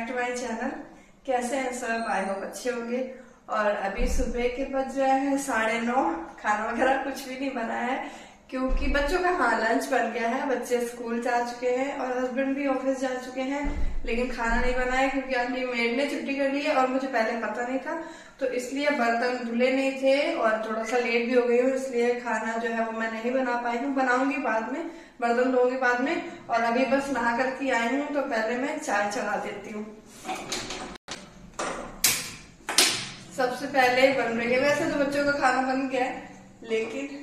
back to my channel कैसे हैं सब आई होप अच्छे होंगे और अभी सुबह के बज रहे है साढ़े नौ खाना वगैरह कुछ भी नहीं बना है क्योंकि बच्चों का हाँ लंच बन गया है बच्चे स्कूल जा चुके हैं और हस्बैंड भी ऑफिस जा चुके हैं लेकिन खाना नहीं बनाया क्योंकि आंटी मेड ने छुट्टी कर ली है और मुझे पहले पता नहीं था तो इसलिए बर्तन धुले नहीं थे और थोड़ा सा लेट भी हो गई हूँ इसलिए खाना जो है वो मैं नहीं बना पाई हूँ बनाऊंगी बाद में बर्तन धोगी बाद में और अभी बस नहा करके आई हूँ तो पहले मैं चाय चढ़ा देती हूँ सबसे पहले बन रही है वैसे तो बच्चों का खाना बन गया है लेकिन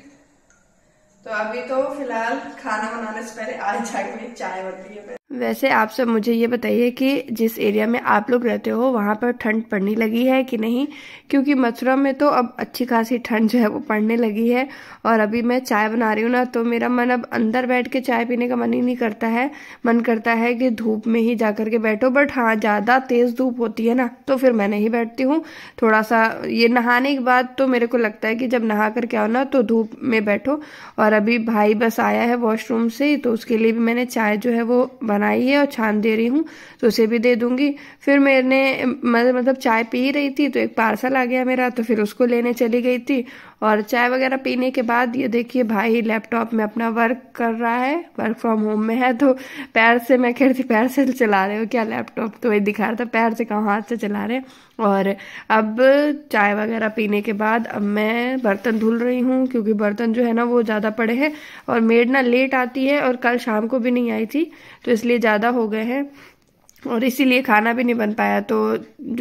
तो अभी तो फिलहाल खाना बनाने से पहले आज जाग में चाय बनती है वैसे आप सब मुझे ये बताइए कि जिस एरिया में आप लोग रहते हो वहाँ पर ठंड पड़ने लगी है कि नहीं क्योंकि मथुरा में तो अब अच्छी खासी ठंड जो है वो पड़ने लगी है और अभी मैं चाय बना रही हूँ ना तो मेरा मन अब अंदर बैठ के चाय पीने का मन ही नहीं करता है मन करता है कि धूप में ही जा करके बैठो बट हाँ ज़्यादा तेज़ धूप होती है ना तो फिर मैं नहीं बैठती हूँ थोड़ा सा ये नहाने के बाद तो मेरे को लगता है कि जब नहा करके आओ ना तो धूप में बैठो और अभी भाई बस आया है वॉशरूम से तो उसके लिए भी मैंने चाय जो है वो बना बनाई है और छान दे रही हूँ तो उसे भी दे दूंगी फिर मैंने मतलब, मतलब चाय पी रही थी तो एक पार्सल आ गया मेरा तो फिर उसको लेने चली गई थी और चाय वगैरह पीने के बाद ये देखिए भाई लैपटॉप में अपना वर्क कर रहा है वर्क फ्रॉम होम में है तो पैर से मैं कह थी पैर से चला रहे हो क्या लैपटॉप तो वही दिखा रहा था पैर से कहाँ हाथ से चला रहे और अब चाय वगैरह पीने के बाद अब मैं बर्तन धुल रही हूँ क्योंकि बर्तन जो है ना वो ज़्यादा पड़े हैं और मेड ना लेट आती है और कल शाम को भी नहीं आई थी तो इसलिए ज़्यादा हो गए हैं और इसीलिए खाना भी नहीं बन पाया तो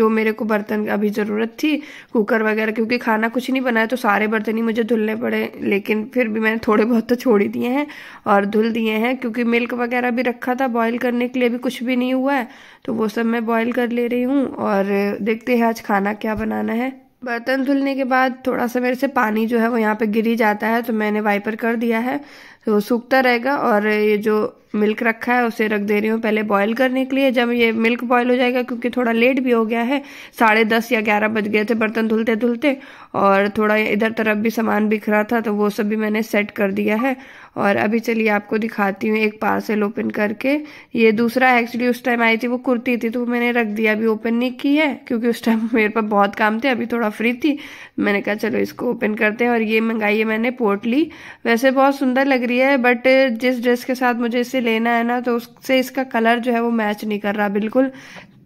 जो मेरे को बर्तन अभी ज़रूरत थी कुकर वगैरह क्योंकि खाना कुछ नहीं बनाया तो सारे बर्तन ही मुझे धुलने पड़े लेकिन फिर भी मैंने थोड़े बहुत तो छोड़ ही दिए हैं और धुल दिए हैं क्योंकि मिल्क वगैरह भी रखा था बॉईल करने के लिए भी कुछ भी नहीं हुआ है तो वो सब मैं बॉयल कर ले रही हूँ और देखते हैं आज खाना क्या बनाना है बर्तन धुलने के बाद थोड़ा सा मेरे से पानी जो है वो यहाँ पे ही जाता है तो मैंने वाइपर कर दिया है तो वो सूखता रहेगा और ये जो मिल्क रखा है उसे रख दे रही हूँ पहले बॉयल करने के लिए जब ये मिल्क बॉयल हो जाएगा क्योंकि थोड़ा लेट भी हो गया है साढ़े दस या ग्यारह बज गए थे बर्तन धुलते धुलते और थोड़ा इधर तरफ भी सामान बिखरा था तो वो सब भी मैंने सेट कर दिया है और अभी चलिए आपको दिखाती हूँ एक पार्सल ओपन करके ये दूसरा एक्चुअली उस टाइम आई थी वो कुर्ती थी तो मैंने रख दिया अभी ओपन नहीं की है क्योंकि उस टाइम मेरे पास बहुत काम थे अभी थोड़ा फ्री थी मैंने कहा चलो इसको ओपन करते हैं और ये मंगाई है मैंने पोटली वैसे बहुत सुंदर लग रही है बट जिस ड्रेस के साथ मुझे इसे लेना है ना तो उससे इसका कलर जो है वो मैच नहीं कर रहा बिल्कुल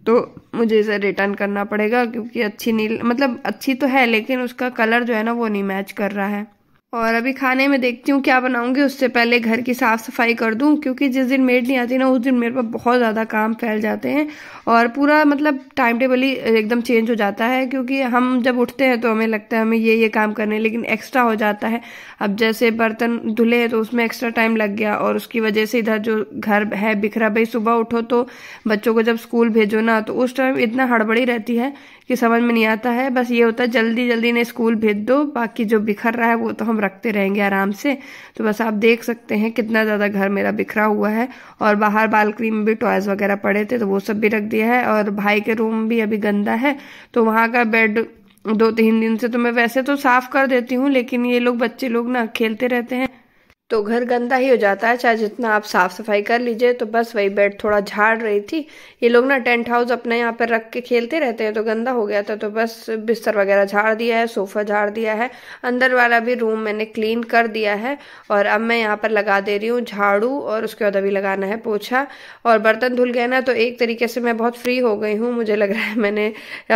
तो मुझे इसे रिटर्न करना पड़ेगा क्योंकि अच्छी नहीं मतलब अच्छी तो है लेकिन उसका कलर जो है ना वो नहीं मैच कर रहा है और अभी खाने में देखती हूँ क्या बनाऊँगी उससे पहले घर की साफ़ सफाई कर दूँ क्योंकि जिस दिन मेड नहीं आती ना उस दिन मेरे पास बहुत ज़्यादा काम फैल जाते हैं और पूरा मतलब टाइम टेबल ही एकदम चेंज हो जाता है क्योंकि हम जब उठते हैं तो हमें लगता है हमें ये ये काम करने लेकिन एक्स्ट्रा हो जाता है अब जैसे बर्तन धुले हैं तो उसमें एक्स्ट्रा टाइम लग गया और उसकी वजह से इधर जो घर है बिखरा भाई सुबह उठो तो बच्चों को जब स्कूल भेजो ना तो उस टाइम इतना हड़बड़ी रहती है कि समझ में नहीं आता है बस ये होता है जल्दी जल्दी इन्हें स्कूल भेज दो बाकी जो बिखर रहा है वो तो हम रखते रहेंगे आराम से तो बस आप देख सकते हैं कितना ज़्यादा घर मेरा बिखरा हुआ है और बाहर बालकनी में भी टॉयज़ वगैरह पड़े थे तो वो सब भी रख दिया है और भाई के रूम भी अभी गंदा है तो वहाँ का बेड दो तीन दिन से तो मैं वैसे तो साफ़ कर देती हूँ लेकिन ये लोग बच्चे लोग ना खेलते रहते हैं तो घर गंदा ही हो जाता है चाहे जितना आप साफ सफाई कर लीजिए तो बस वही बेड थोड़ा झाड़ रही थी ये लोग ना टेंट हाउस अपने यहाँ पर रख के खेलते रहते हैं तो गंदा हो गया था तो बस बिस्तर वगैरह झाड़ दिया है सोफ़ा झाड़ दिया है अंदर वाला भी रूम मैंने क्लीन कर दिया है और अब मैं यहाँ पर लगा दे रही हूँ झाड़ू और उसके बाद अभी लगाना है पोछा और बर्तन धुल गया ना तो एक तरीके से मैं बहुत फ्री हो गई हूँ मुझे लग रहा है मैंने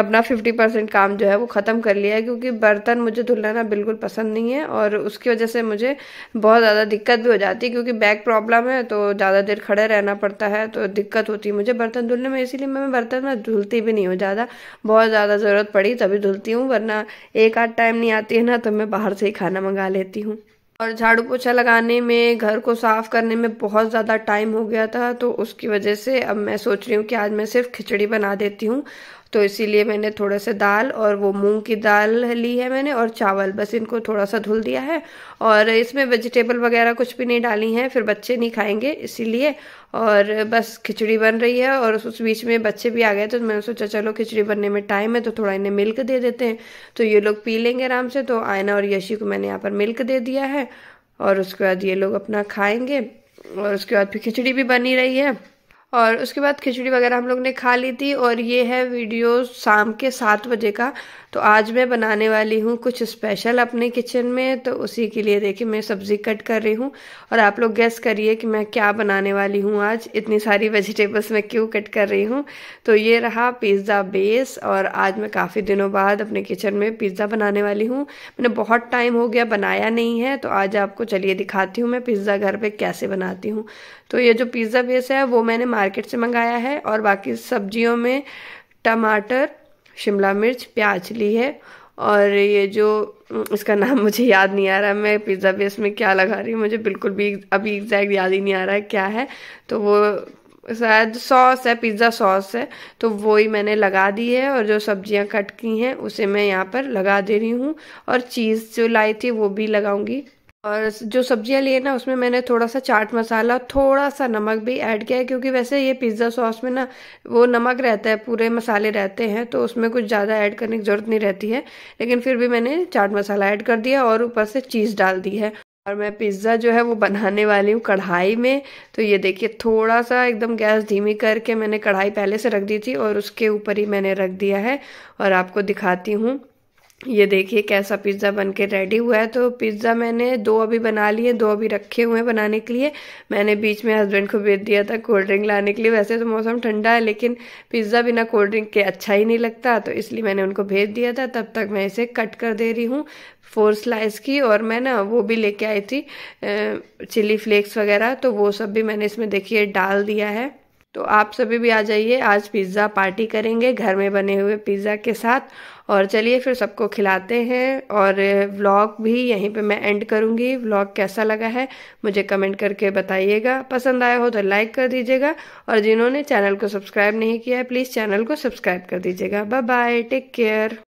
अपना फिफ्टी परसेंट काम जो है वो ख़त्म कर लिया है क्योंकि बर्तन मुझे धुलना ना बिल्कुल पसंद नहीं है और उसकी वजह से मुझे बहुत ज़्यादा दिक्कत भी हो जाती है क्योंकि बैक प्रॉब्लम है तो ज़्यादा देर खड़े रहना पड़ता है तो दिक्कत होती है मुझे बर्तन धुलने में इसीलिए मैं बर्तन में धुलती भी नहीं हूँ ज़्यादा बहुत ज़्यादा ज़रूरत पड़ी तभी धुलती हूँ वरना एक आध टाइम नहीं आती है ना तो मैं बाहर से ही खाना मंगा लेती हूँ और झाड़ू पोछा लगाने में घर को साफ करने में बहुत ज़्यादा टाइम हो गया था तो उसकी वजह से अब मैं सोच रही हूँ कि आज मैं सिर्फ खिचड़ी बना देती हूँ तो इसीलिए मैंने थोड़ा सा दाल और वो मूंग की दाल ली है मैंने और चावल बस इनको थोड़ा सा धुल दिया है और इसमें वेजिटेबल वगैरह कुछ भी नहीं डाली है फिर बच्चे नहीं खाएंगे इसीलिए और बस खिचड़ी बन रही है और उस बीच में बच्चे भी आ गए तो मैंने सोचा चलो खिचड़ी बनने में टाइम है तो थोड़ा इन्हें मिल्क दे देते हैं तो ये लोग पी लेंगे आराम से तो आयना और यशी को मैंने यहाँ पर मिल्क दे दिया है और उसके बाद ये लोग अपना खाएंगे और उसके बाद फिर खिचड़ी भी बनी रही है और उसके बाद खिचड़ी वगैरह हम लोग ने खा ली थी और ये है वीडियो शाम के सात बजे का तो आज मैं बनाने वाली हूँ कुछ स्पेशल अपने किचन में तो उसी के लिए देखिए मैं सब्ज़ी कट कर रही हूँ और आप लोग गैस करिए कि मैं क्या बनाने वाली हूँ आज इतनी सारी वेजिटेबल्स मैं क्यों कट कर रही हूँ तो ये रहा पिज़्ज़ा बेस और आज मैं काफ़ी दिनों बाद अपने किचन में पिज़्ज़ा बनाने वाली हूँ मैंने बहुत टाइम हो गया बनाया नहीं है तो आज आपको चलिए दिखाती हूँ मैं पिज़्ज़ा घर पर कैसे बनाती हूँ तो ये जो पिज़्ज़ा बेस है वो मैंने मार्केट से मंगाया है और बाकी सब्जियों में टमाटर शिमला मिर्च प्याज ली है और ये जो इसका नाम मुझे याद नहीं आ रहा मैं पिज़्ज़ा बेस में क्या लगा रही हूँ मुझे बिल्कुल भी अभी एग्जैक्ट याद ही नहीं आ रहा है क्या है तो वो शायद सॉस है पिज़्ज़ा सॉस है तो वो ही मैंने लगा दी है और जो सब्जियाँ कट की हैं उसे मैं यहाँ पर लगा दे रही हूँ और चीज़ जो लाई थी वो भी लगाऊंगी और जो सब्जियां लिए ना उसमें मैंने थोड़ा सा चाट मसाला थोड़ा सा नमक भी ऐड किया है क्योंकि वैसे ये पिज़्ज़ा सॉस में ना वो नमक रहता है पूरे मसाले रहते हैं तो उसमें कुछ ज़्यादा ऐड करने की ज़रूरत नहीं रहती है लेकिन फिर भी मैंने चाट मसाला ऐड कर दिया और ऊपर से चीज़ डाल दी है और मैं पिज़्ज़ा जो है वो बनाने वाली हूँ कढ़ाई में तो ये देखिए थोड़ा सा एकदम गैस धीमी करके मैंने कढ़ाई पहले से रख दी थी और उसके ऊपर ही मैंने रख दिया है और आपको दिखाती हूँ ये देखिए कैसा पिज़्ज़ा बन के रेडी हुआ है तो पिज़्ज़ा मैंने दो अभी बना लिए दो अभी रखे हुए हैं बनाने के लिए मैंने बीच में हस्बैंड को भेज दिया था कोल्ड ड्रिंक लाने के लिए वैसे तो मौसम ठंडा है लेकिन पिज़्ज़ा बिना कोल्ड ड्रिंक के अच्छा ही नहीं लगता तो इसलिए मैंने उनको भेज दिया था तब तक मैं इसे कट कर दे रही हूँ फोर स्लाइस की और मैं ना वो भी लेके आई थी चिली फ्लेक्स वगैरह तो वो सब भी मैंने इसमें देखिए डाल दिया है तो आप सभी भी आ जाइए आज पिज़्ज़ा पार्टी करेंगे घर में बने हुए पिज़्ज़ा के साथ और चलिए फिर सबको खिलाते हैं और व्लॉग भी यहीं पे मैं एंड करूँगी व्लॉग कैसा लगा है मुझे कमेंट करके बताइएगा पसंद आया हो तो लाइक कर दीजिएगा और जिन्होंने चैनल को सब्सक्राइब नहीं किया है प्लीज़ चैनल को सब्सक्राइब कर दीजिएगा बाय बाय टेक केयर